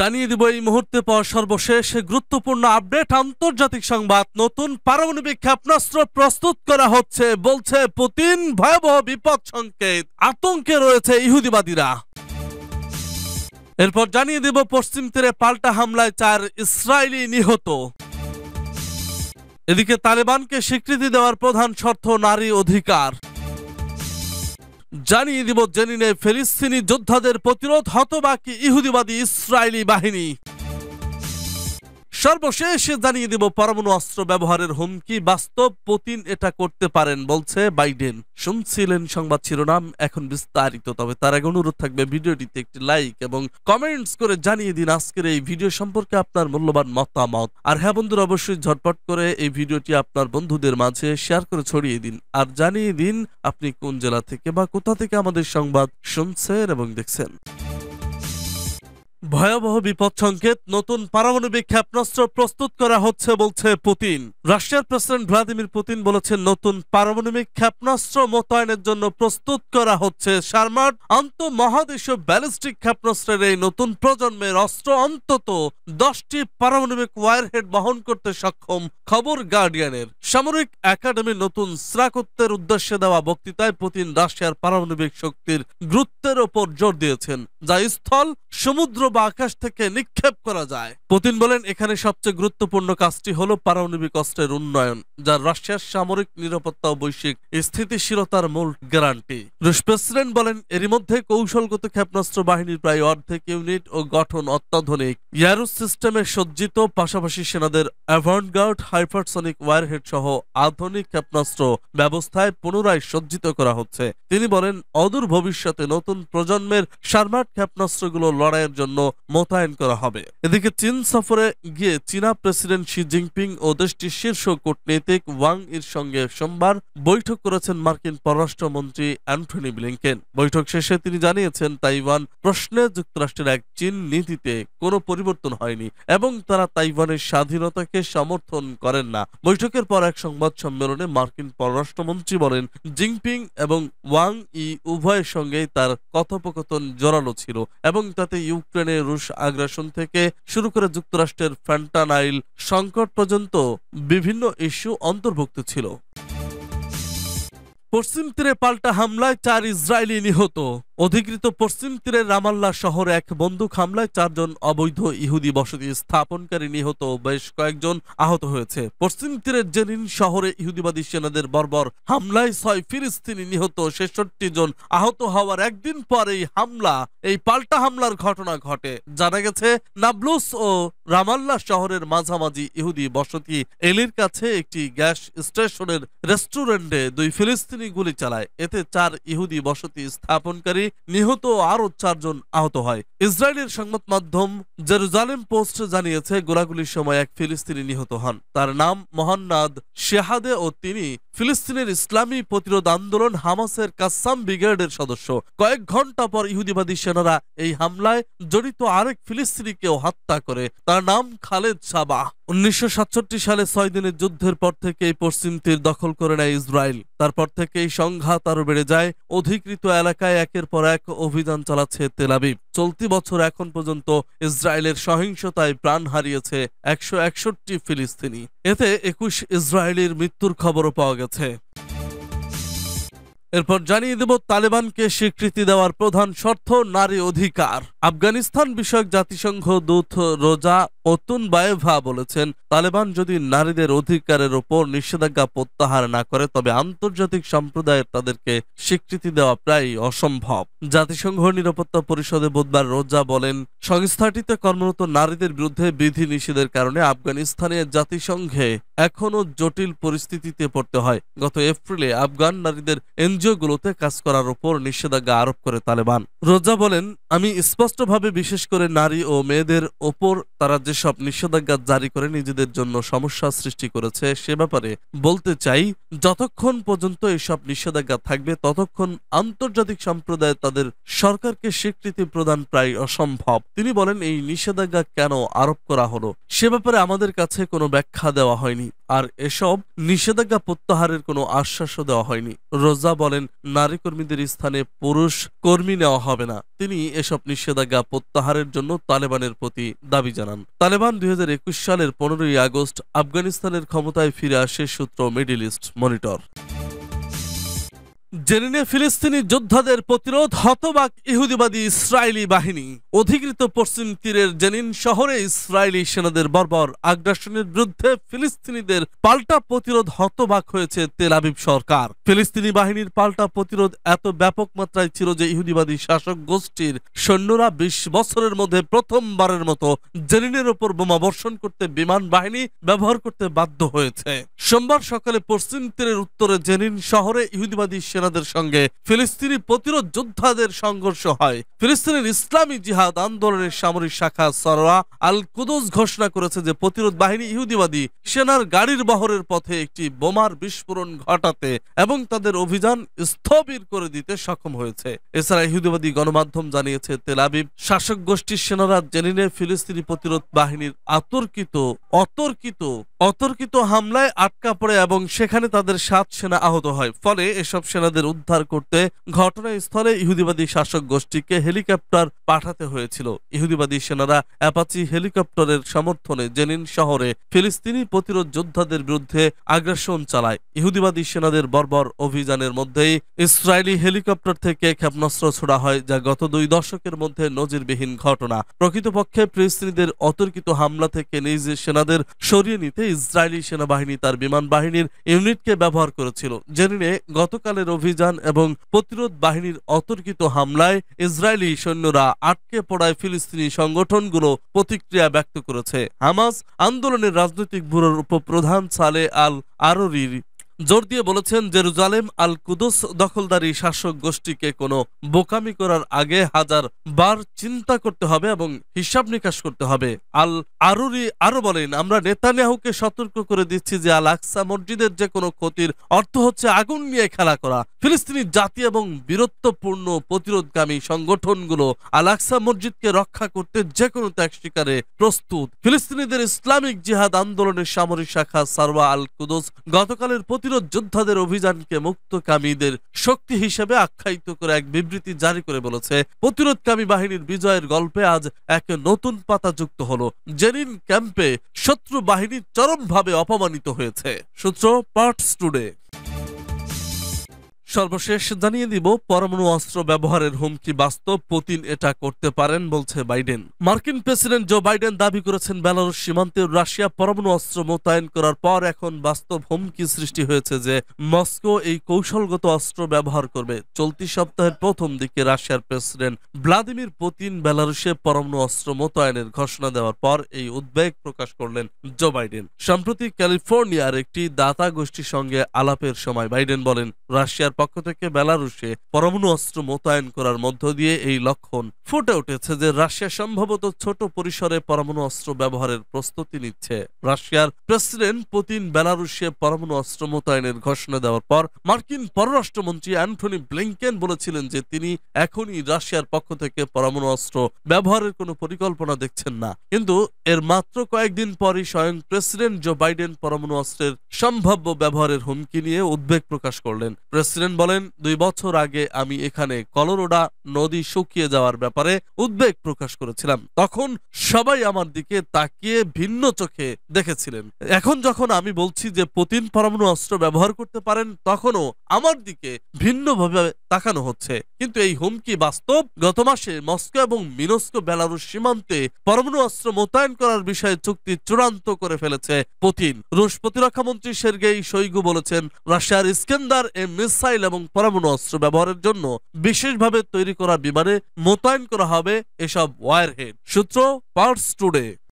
জানিয়ে দিব এই মুহূর্তে পাওয়া সর্বশেষ গুরুত্বপূর্ণ আপডেট আন্তর্জাতিক সংবাদ নতুন পারমাণবিক ক্ষেপণাস্ত্র প্রস্তুত করা হচ্ছে বলছে পুতিন ভয়াবহ বিপদ সংকেত আতঙ্কে রয়েছে ইহুদিবাদীরা এরপর জানিয়ে দেব পশ্চিম তীরে পাল্টা হামলায় চার ইসরায়েলি নিহত এদিকে তালেবানকে স্বীকৃতি দেওয়ার প্রধান শর্ত নারী অধিকার জানিয়ে দিব জেনিনে ফিলিস্তিনি যোদ্ধাদের প্রতিরোধ হতবাকি ইহুদিবাদী ইসরায়েলি বাহিনী সর্বশেষ জানিয়ে দেব পরমাণু অস্ত্র ব্যবহারের হুমকি বাস্তব পুতিন এটা করতে পারেন বলছে বাইডেন শুনছিলেন সংবাদ শিরোনাম এখন বিস্তারিত তবে তার আগে অনুরোধ থাকবে ভিডিওটিতে একটি লাইক এবং কমেন্টস করে জানিয়ে দিন আজকের এই ভিডিও সম্পর্কে আপনার মূল্যবান মতামত আর হ্যাঁ বন্ধুরা অবশ্যই ঝটপট করে এই ভিডিওটি আপনার বন্ধুদের মাঝে শেয়ার করে ছড়িয়ে দিন আর জানিয়ে দিন আপনি কোন জেলা থেকে বা কোথা থেকে আমাদের সংবাদ শুনছেন এবং দেখছেন ভয়াবহ বিপদ সংকেত নতুন পারমাণবিক ক্ষেপণাস্ত্র প্রস্তুত করা হচ্ছে বলছে পুতিন রাশিয়ার প্রেসিডেন্ট ভ্লাদিমির পুতিন বলেছেন নতুন পারমাণবিক ক্ষেপণাস্ত্র মোতায়েনের জন্য প্রস্তুত করা হচ্ছে সারমার আন্ত মহাদেশীয় ব্যালিস্টিক ক্ষেপণাস্ত্রের এই নতুন প্রজন্মের অস্ত্র অন্তত দশটি পারমাণবিক ওয়ারহেড বহন করতে সক্ষম খবর গার্ডিয়ানের সামরিক একাডেমির নতুন স্নাকত্বের উদ্দেশ্যে দেওয়া বক্তৃতায় পুতিন রাশিয়ার পারমাণবিক শক্তির গুরুত্বের ওপর জোর দিয়েছেন যা স্থল সমুদ্র বা আকাশ থেকে নিক্ষেপ করা যায় পুতিন বলেন এখানে সবচেয়ে গুরুত্বপূর্ণ কাজটি হল পারমাণবিক অস্ত্রের উন্নয়ন যা রাশিয়ার সামরিক নিরাপত্তা ও বৈশ্বিক স্থিতিশীলতার মূল গ্যারান্টি রুশ প্রেসিডেন্ট বলেন এরই মধ্যে কৌশলগত ক্ষেপণাস্ত্র বাহিনীর প্রায় অর্ধেক ইউনিট ও গঠন অত্যাধুনিক ইয়ারুস সিস্টেমে সজ্জিত পাশাপাশি সেনাদের অ্যাভান্ডগার্ড হাইপারসনিক ওয়ারহেড সহ আধুনিক ক্ষেপণাস্ত্র ব্যবস্থায় পুনরায় সজ্জিত করা হচ্ছে তিনি বলেন অদূর ভবিষ্যতে নতুন প্রজন্মের সার্মার ক্ষেপণাস্ত্রগুলো লড়াইয়ের জন্য মোতায়েন করা হবে এদিকে চীন সফরে গিয়ে চীনা প্রেসিডেন্ট শি জিনপিং ও দেশটির শীর্ষ কূটনীতিক ওয়াং ইর সঙ্গে সোমবার বৈঠক করেছেন মার্কিন পররাষ্ট্রমন্ত্রী অ্যান্থনি ব্লিংকেন বৈঠক শেষে তিনি জানিয়েছেন তাইওয়ান প্রশ্নে যুক্তরাষ্ট্রের এক চীন নীতিতে কোনো পরিবর্তন হয়নি এবং তারা তাইওয়ানের স্বাধীনতাকে সমর্থন করেন না বৈঠকের পর এক সংবাদ সম্মেলনে মার্কিন পররাষ্ট্রমন্ত্রী বলেন জিনপিং এবং ওয়াং ই উভয়ের সঙ্গেই তার কথোপকথন জোরালো ছিল এবং তাতে ইউক্রেনে রুশ আগ্রাসন থেকে শুরু করে যুক্তরাষ্ট্রের ফ্যান্টানাইল সংকট পর্যন্ত বিভিন্ন ইস্যু অন্তর্ভুক্ত ছিল পশ্চিম তীরে পাল্টা হামলায় চার ইসরায়েলি নিহত অধিকৃত পশ্চিম তীরের রামাল্লা শহর এক বন্দুক হামলায় চারজন অবৈধ ইহুদি বসতি স্থাপনকারী নিহত বেশ কয়েকজন আহত হয়েছে পশ্চিম তীরের জেনিন শহরে ইহুদিবাদী সেনাদের বর্বর হামলায় ছয় ফিলিস্তিনি নিহত ছেষট্টি জন আহত হওয়ার একদিন পর এই হামলা এই পাল্টা হামলার ঘটনা ঘটে জানা গেছে নাবলুস ও রামাল্লা শহরের মাঝামাঝি ইহুদি বসতি এলির কাছে একটি গ্যাস স্টেশনের রেস্টুরেন্টে দুই ফিলিস্তিনি সরাসরি গুলি চালায় এতে চার ইহুদি বসতি স্থাপনকারী নিহত ও আরও চারজন আহত হয় ইসরায়েলের সংবাদ মাধ্যম জেরুজালেম পোস্ট জানিয়েছে গোলাগুলির সময় এক ফিলিস্তিনি নিহত হন তার নাম মোহান্নাদ শেহাদে ও তিনি ফিলিস্তিনের ইসলামী প্রতিরোধ আন্দোলন হামাসের কাসাম ব্রিগেডের সদস্য কয়েক ঘন্টা পর ইহুদিবাদী সেনারা এই হামলায় জড়িত আরেক ফিলিস্তিনিকেও হত্যা করে তার নাম খালেদ সাবাহ উনিশশো সালে ছয় দিনের যুদ্ধের পর থেকে এই পশ্চিম তীর দখল করে নেয় ইসরায়েল তারপর থেকে এই সংঘাত আরো বেড়ে যায় অধিকৃত এলাকায় একের পর এক অভিযান চালাচ্ছে তেলাবি চলতি বছর এখন পর্যন্ত ইসরায়েলের সহিংসতায় প্রাণ হারিয়েছে একশো একষট্টি ফিলিস্তিনি এতে একুশ ইসরায়েলির মৃত্যুর খবরও পাওয়া গেছে এরপর জানিয়ে দেব তালেবানকে স্বীকৃতি দেওয়ার প্রধান শর্ত নারী অধিকার আফগানিস্তান বিষয়ক জাতিসংঘ দূত রোজা অতুন বায়েভা বলেছেন তালেবান যদি নারীদের অধিকারের ওপর নিষেধাজ্ঞা প্রত্যাহার না করে তবে আন্তর্জাতিক সম্প্রদায়ের তাদেরকে স্বীকৃতি দেওয়া প্রায় অসম্ভব জাতিসংঘ নিরাপত্তা পরিষদে বুধবার রোজা বলেন সংস্থাটিতে কর্মরত নারীদের বিরুদ্ধে বিধি নিষেধের কারণে আফগানিস্তানে জাতিসংঘে এখনও জটিল পরিস্থিতিতে পড়তে হয় গত এপ্রিলে আফগান নারীদের এনজিওগুলোতে কাজ করার উপর নিষেধাজ্ঞা আরোপ করে তালেবান রোজা বলেন আমি স্পষ্টভাবে বিশেষ করে নারী ও মেয়েদের ওপর তারা যেসব নিষেধাজ্ঞা জারি করে নিজেদের জন্য সমস্যা সৃষ্টি করেছে সে ব্যাপারে বলতে চাই যতক্ষণ পর্যন্ত এসব নিষেধাজ্ঞা থাকবে ততক্ষণ আন্তর্জাতিক সম্প্রদায় তাদের সরকারকে স্বীকৃতি প্রদান প্রায় অসম্ভব তিনি বলেন এই নিষেধাজ্ঞা কেন আরোপ করা হলো সে ব্যাপারে আমাদের কাছে কোনো ব্যাখ্যা দেওয়া হয়নি আর এসব নিষেধাজ্ঞা প্রত্যাহারের কোনো আশ্বাসও দেওয়া হয়নি রোজা বলেন নারী কর্মীদের স্থানে পুরুষ কর্মী নেওয়া হবে না তিনি এসব নিষেধাজ্ঞা প্রত্যাহারের জন্য তালেবানের প্রতি দাবি জানান তালেবান দুই সালের পনেরোই আগস্ট আফগানিস্তানের ক্ষমতায় ফিরে আসে সূত্র মিডিল ইস্ট মনিটর জেনে ফিলিস্তিনি যোদ্ধাদের প্রতিরোধ হতবাক ইহুদিবাদী ইসরায়েলি বাহিনী অধিকৃত পশ্চিম তীরের জেনিন শহরে ইসরায়েলি সেনাদের বর্বর আগ্রাসনের বিরুদ্ধে ফিলিস্তিনিদের পাল্টা প্রতিরোধ হতবাক হয়েছে তেল আবিব সরকার ফিলিস্তিনি বাহিনীর পাল্টা প্রতিরোধ এত ব্যাপক মাত্রায় ছিল যে ইহুদিবাদী শাসক গোষ্ঠীর সৈন্যরা বিশ বছরের মধ্যে প্রথমবারের মতো জেনিনের ওপর বোমা বর্ষণ করতে বিমান বাহিনী ব্যবহার করতে বাধ্য হয়েছে সোমবার সকালে পশ্চিম তীরের উত্তরে জেনিন শহরে ইহুদিবাদী সেনাদের সঙ্গে ফিলিস্তিনি প্রতিরোধ যোদ্ধাদের সংঘর্ষ হয় ফিলিস্তিনের ইসলামী জিহাদ আন্দোলনের সামরিক শাখা সররা আল কুদুস ঘোষণা করেছে যে প্রতিরোধ বাহিনী ইহুদিবাদী সেনার গাড়ির বহরের পথে একটি বোমার বিস্ফোরণ ঘটাতে এবং তাদের অভিযান স্থবির করে দিতে সক্ষম হয়েছে এছাড়া ইহুদিবাদী গণমাধ্যম জানিয়েছে তেলাবিব শাসক গোষ্ঠীর সেনারা জেনিনে ফিলিস্তিনি প্রতিরোধ বাহিনীর আতর্কিত অতর্কিত অতর্কিত হামলায় আটকা পড়ে এবং সেখানে তাদের সাত সেনা আহত হয় ফলে এসব সেনাদের উদ্ধার করতে ঘটনাস্থলে ইহুদিবাদী শাসক গোষ্ঠীকে হেলিকপ্টার পাঠাতে হয়েছিল ইহুদিবাদী সেনারা অ্যাপাচি হেলিকপ্টারের সমর্থনে জেনিন শহরে ফিলিস্তিনি প্রতিরোধ যোদ্ধাদের বিরুদ্ধে আগ্রাসন চালায় ইহুদিবাদী সেনাদের বর্বর অভিযানের মধ্যেই ইসরায়েলি হেলিকপ্টার থেকে ক্ষেপণাস্ত্র ছোড়া হয় যা গত দুই দশকের মধ্যে নজিরবিহীন ঘটনা প্রকৃতপক্ষে ফিলিস্তিনিদের অতর্কিত হামলা থেকে নিজ সেনাদের সরিয়ে নিতে ইসরায়েলি সেনাবাহিনী তার বিমান বাহিনীর ইউনিটকে ব্যবহার করেছিল জেনে গতকালের অভিযান এবং প্রতিরোধ বাহিনীর অতর্কিত হামলায় ইসরায়েলি সৈন্যরা আটকে পড়ায় ফিলিস্তিনি সংগঠনগুলো প্রতিক্রিয়া ব্যক্ত করেছে হামাস আন্দোলনের রাজনৈতিক ব্যুরোর উপপ্রধান সালে আল আরোরির জোর দিয়ে বলেছেন জেরুজালেম আল কুদুস দখলদারি শাসক গোষ্ঠীকে কোনো বোকামি করার আগে হাজার বার চিন্তা করতে হবে এবং হিসাব নিকাশ করতে হবে আল আরুরি আরো বলেন আমরা নেতানিয়াহুকে সতর্ক করে দিচ্ছি যে আল আকসা মসজিদের যে কোনো ক্ষতির অর্থ হচ্ছে আগুন নিয়ে খেলা করা ফিলিস্তিনি জাতি এবং বীরত্বপূর্ণ প্রতিরোধগামী সংগঠনগুলো আল আকসা মসজিদকে রক্ষা করতে যে কোনো ত্যাগ শিকারে প্রস্তুত ফিলিস্তিনিদের ইসলামিক জিহাদ আন্দোলনের সামরিক শাখা সারওয়া আল কুদুস গতকালের প্রতি প্রতিরোধযোদ্ধাদের অভিযানকে মুক্তকামীদের শক্তি হিসেবে আখ্যায়িত করে এক বিবৃতি জারি করে বলেছে প্রতিরোধকামী বাহিনীর বিজয়ের গল্পে আজ এক নতুন পাতা যুক্ত হলো জেনিন ক্যাম্পে শত্রু বাহিনী চরমভাবে অপমানিত হয়েছে সূত্র পার্টস টুডে সর্বশেষ জানিয়ে দিব পরমাণু অস্ত্র ব্যবহারের হুমকি বাস্তব পুতিন এটা করতে পারেন বলছে বাইডেন মার্কিন প্রেসিডেন্ট জো বাইডেন দাবি করেছেন বেলারুশ সীমান্তে রাশিয়া পরমাণু অস্ত্র মোতায়েন করার পর এখন বাস্তব হুমকি সৃষ্টি হয়েছে যে মস্কো এই কৌশলগত অস্ত্র ব্যবহার করবে চলতি সপ্তাহের প্রথম দিকে রাশিয়ার প্রেসিডেন্ট ভ্লাদিমির পুতিন বেলারুশে পরমাণু অস্ত্র মোতায়েনের ঘোষণা দেওয়ার পর এই উদ্বেগ প্রকাশ করলেন জো বাইডেন সম্প্রতি ক্যালিফোর্নিয়ার একটি দাতা গোষ্ঠীর সঙ্গে আলাপের সময় বাইডেন বলেন রাশিয়ার পক্ষ থেকে বেলারুশে পরমাণু অস্ত্র মোতায়েন করার মধ্য দিয়ে এই লক্ষণ ফুটে উঠেছে যে রাশিয়া সম্ভবত ছোট পরিসরে পরমাণু অস্ত্র ব্যবহারের প্রস্তুতি নিচ্ছে রাশিয়ার প্রেসিডেন্ট পুতিন বেলারুশে পরমাণু অস্ত্র মোতায়েনের ঘোষণা দেওয়ার পর মার্কিন পররাষ্ট্রমন্ত্রী অ্যান্থনি ব্লিংকেন বলেছিলেন যে তিনি এখনই রাশিয়ার পক্ষ থেকে পরমাণু অস্ত্র ব্যবহারের কোনো পরিকল্পনা দেখছেন না কিন্তু এর মাত্র কয়েকদিন পরই স্বয়ং প্রেসিডেন্ট জো বাইডেন পরমাণু অস্ত্রের সম্ভাব্য ব্যবহারের হুমকি নিয়ে উদ্বেগ প্রকাশ করলেন প্রেসিডেন্ট হোসেন বলেন দুই বছর আগে আমি এখানে কলরোডা নদী শুকিয়ে যাওয়ার ব্যাপারে উদ্বেগ প্রকাশ করেছিলাম তখন সবাই আমার দিকে তাকিয়ে ভিন্ন চোখে দেখেছিলেন এখন যখন আমি বলছি যে পুতিন পরমাণু অস্ত্র ব্যবহার করতে পারেন তখনও আমার দিকে ভিন্নভাবে তাকানো হচ্ছে কিন্তু এই হুমকি বাস্তব গত মাসে মস্কো এবং মিনস্কো বেলারুশ সীমান্তে পরমাণু অস্ত্র মোতায়েন করার বিষয়ে চুক্তি চূড়ান্ত করে ফেলেছে পুতিন রুশ প্রতিরক্ষা মন্ত্রী সের্গেই শৈগু বলেছেন রাশিয়ার ইস্কেন্দার এ মিসাইল এবং পরমাণু অস্ত্র ব্যবহারের জন্য বিশেষভাবে তৈরি করা বিমানে মোতায়েন করা হবে এসব ওয়ারহেড সূত্র পার্টস টুডে